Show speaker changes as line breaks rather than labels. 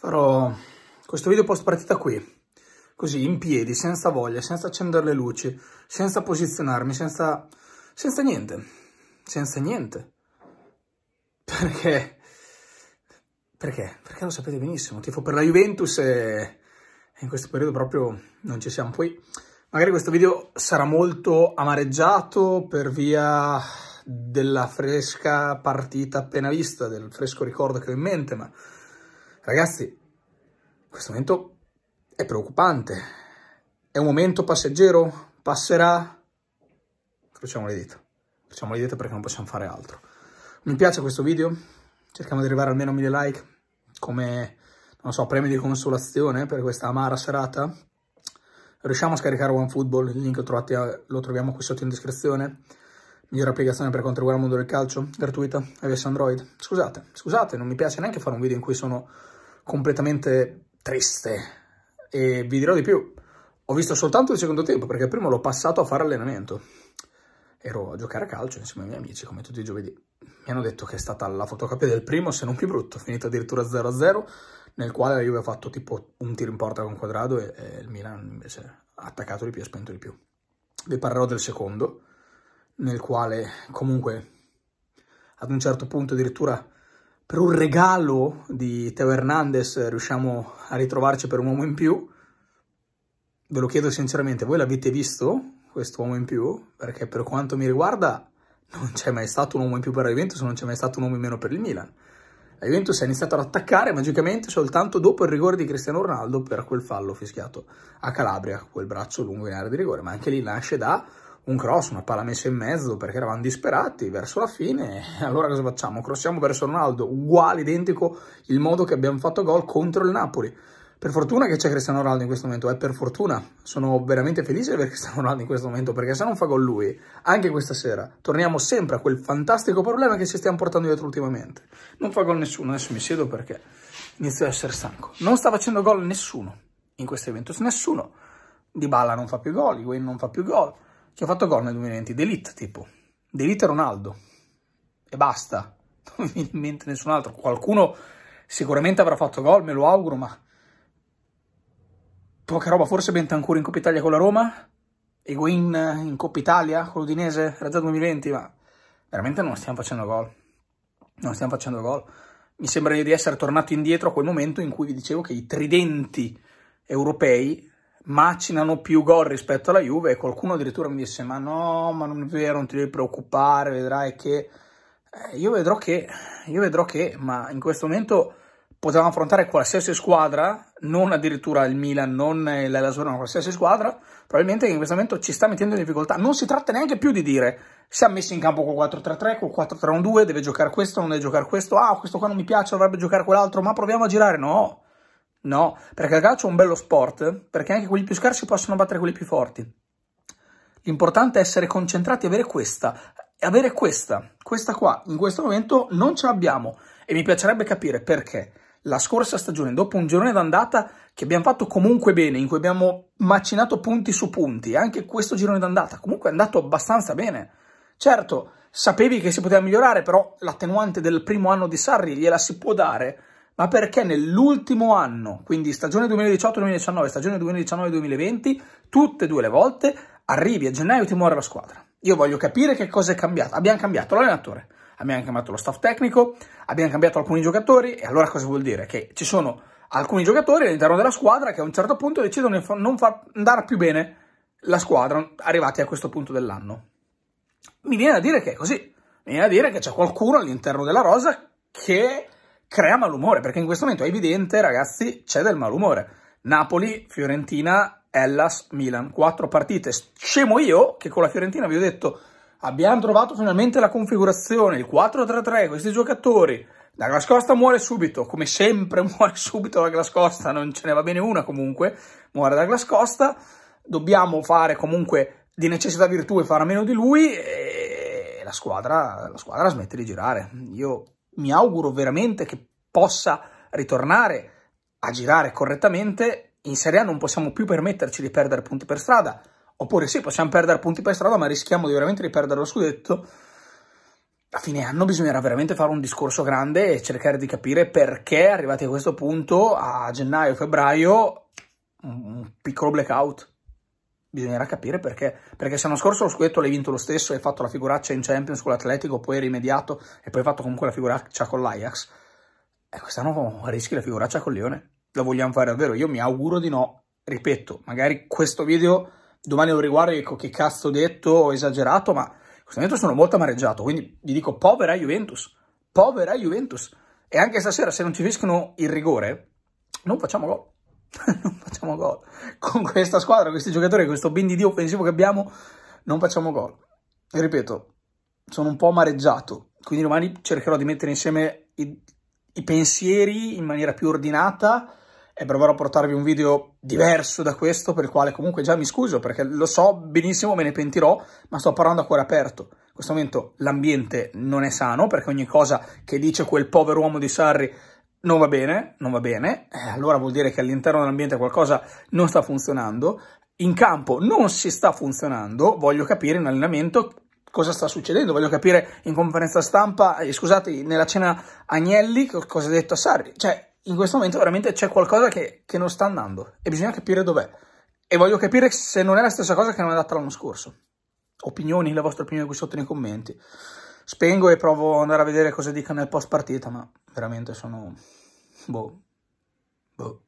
Farò questo video post partita qui, così in piedi, senza voglia, senza accendere le luci, senza posizionarmi, senza, senza niente, senza niente. Perché? Perché? Perché lo sapete benissimo, tifo per la Juventus e in questo periodo proprio non ci siamo. qui. magari questo video sarà molto amareggiato per via della fresca partita appena vista, del fresco ricordo che ho in mente, ma Ragazzi, questo momento è preoccupante. È un momento passeggero? Passerà? Crociamo le dita. Crociamo le dita perché non possiamo fare altro. Mi piace questo video? Cerchiamo di arrivare almeno a 1000 like come, non so, premio di consolazione per questa amara serata. Riusciamo a scaricare OneFootball, il link lo, trovate, lo troviamo qui sotto in descrizione migliore applicazione per quanto riguarda il mondo del calcio, gratuita, iOS Android. Scusate, scusate, non mi piace neanche fare un video in cui sono completamente triste. E vi dirò di più, ho visto soltanto il secondo tempo, perché prima l'ho passato a fare allenamento. Ero a giocare a calcio insieme ai miei amici, come tutti i giovedì. Mi hanno detto che è stata la fotocopia del primo, se non più brutto, finita addirittura 0-0, nel quale la Juve ha fatto tipo un tiro in porta con Quadrado e, e il Milan invece ha attaccato di più e spento di più. Vi parlerò del secondo, nel quale comunque ad un certo punto addirittura per un regalo di Teo Hernandez riusciamo a ritrovarci per un uomo in più. Ve lo chiedo sinceramente, voi l'avete visto questo uomo in più? Perché per quanto mi riguarda non c'è mai stato un uomo in più per la Juventus, non c'è mai stato un uomo in meno per il Milan. La Juventus è iniziato ad attaccare magicamente soltanto dopo il rigore di Cristiano Ronaldo per quel fallo fischiato a Calabria, quel braccio lungo in area di rigore, ma anche lì nasce da un cross, una palla messa in mezzo perché eravamo disperati verso la fine. Allora cosa facciamo? Crossiamo verso Ronaldo, uguale, identico il modo che abbiamo fatto gol contro il Napoli. Per fortuna che c'è Cristiano Ronaldo in questo momento, è eh, per fortuna. Sono veramente felice di avere Cristiano Ronaldo in questo momento perché se non fa gol lui, anche questa sera, torniamo sempre a quel fantastico problema che ci stiamo portando dietro ultimamente. Non fa gol nessuno, adesso mi siedo perché inizio ad essere stanco. Non sta facendo gol nessuno in questo evento, nessuno. Di Balla non fa più gol, Wayne non fa più gol. Chi ha fatto gol nel 2020? D'Elite, tipo. D'Elite Ronaldo. E basta. Non mi viene in mente nessun altro. Qualcuno sicuramente avrà fatto gol, me lo auguro, ma... Poca roba, forse Bentancur in Coppa Italia con la Roma? Egoin in Coppa Italia con l'Udinese? Era già 2020, ma... Veramente non stiamo facendo gol. Non stiamo facendo gol. Mi sembra di essere tornato indietro a quel momento in cui vi dicevo che i tridenti europei macinano più gol rispetto alla Juve e qualcuno addirittura mi disse ma no, ma non è vero, non ti devi preoccupare, vedrai che... Eh, io vedrò che, io vedrò che, ma in questo momento potevamo affrontare qualsiasi squadra, non addirittura il Milan, non la Lazio, qualsiasi squadra, probabilmente in questo momento ci sta mettendo in difficoltà. Non si tratta neanche più di dire si siamo messi in campo con 4-3-3, con 4-3-1-2, deve giocare questo, non deve giocare questo, ah questo qua non mi piace, dovrebbe giocare quell'altro, ma proviamo a girare, no. No, perché il calcio è un bello sport, perché anche quelli più scarsi possono battere quelli più forti. L'importante è essere concentrati e avere questa, e avere questa, questa qua, in questo momento non ce l'abbiamo e mi piacerebbe capire perché la scorsa stagione, dopo un girone d'andata che abbiamo fatto comunque bene, in cui abbiamo macinato punti su punti, anche questo girone d'andata comunque è andato abbastanza bene. Certo, sapevi che si poteva migliorare, però l'attenuante del primo anno di Sarri gliela si può dare, ma perché nell'ultimo anno, quindi stagione 2018-2019, stagione 2019-2020, tutte e due le volte arrivi a gennaio e ti muore la squadra. Io voglio capire che cosa è cambiato. Abbiamo cambiato l'allenatore, abbiamo cambiato lo staff tecnico, abbiamo cambiato alcuni giocatori e allora cosa vuol dire? Che ci sono alcuni giocatori all'interno della squadra che a un certo punto decidono di non far andare più bene la squadra arrivati a questo punto dell'anno. Mi viene a dire che è così. Mi viene a dire che c'è qualcuno all'interno della rosa che crea malumore, perché in questo momento è evidente, ragazzi, c'è del malumore. Napoli, Fiorentina, Hellas, Milan, quattro partite. Scemo io che con la Fiorentina vi ho detto abbiamo trovato finalmente la configurazione, il 4-3-3, questi giocatori. La Glascosta muore subito, come sempre muore subito la Glascosta, non ce ne va bene una comunque, muore la Glascosta. Dobbiamo fare comunque di necessità virtù e fare a meno di lui e la squadra, la squadra smette di girare. Io mi auguro veramente che possa ritornare a girare correttamente, in Serie A non possiamo più permetterci di perdere punti per strada. Oppure sì, possiamo perdere punti per strada, ma rischiamo di veramente di perdere lo scudetto. A fine anno bisognerà veramente fare un discorso grande e cercare di capire perché arrivati a questo punto, a gennaio-febbraio, un piccolo blackout bisognerà capire perché. Perché se l'anno scorso lo scudetto l'hai vinto lo stesso, hai fatto la figuraccia in Champions con l'Atletico, poi hai rimediato e poi hai fatto comunque la figuraccia con l'Ajax, e quest'anno rischi la figuraccia con Lione. La vogliamo fare davvero? Io mi auguro di no. Ripeto, magari questo video domani lo riguardo e dico che cazzo ho detto, ho esagerato, ma in questo momento sono molto amareggiato, quindi vi dico povera Juventus, povera Juventus. E anche stasera se non ci fiscono il rigore, non facciamo gol. non facciamo gol. Con questa squadra, questi giocatori, questo ben di Dio offensivo che abbiamo, non facciamo gol. E ripeto, sono un po' amareggiato, quindi domani cercherò di mettere insieme i, i pensieri in maniera più ordinata e proverò a portarvi un video diverso da questo, per il quale comunque già mi scuso, perché lo so benissimo, me ne pentirò, ma sto parlando a cuore aperto. In questo momento l'ambiente non è sano, perché ogni cosa che dice quel povero uomo di Sarri non va bene, non va bene, eh, allora vuol dire che all'interno dell'ambiente qualcosa non sta funzionando, in campo non si sta funzionando, voglio capire in allenamento cosa sta succedendo, voglio capire in conferenza stampa, eh, scusate, nella cena Agnelli cosa ha detto a Sarri, cioè in questo momento veramente c'è qualcosa che, che non sta andando e bisogna capire dov'è e voglio capire se non è la stessa cosa che non è data l'anno scorso. Opinioni, la vostra opinione qui sotto nei commenti. Spengo e provo ad andare a vedere cosa dica nel post partita, ma veramente sono... boh. Boh.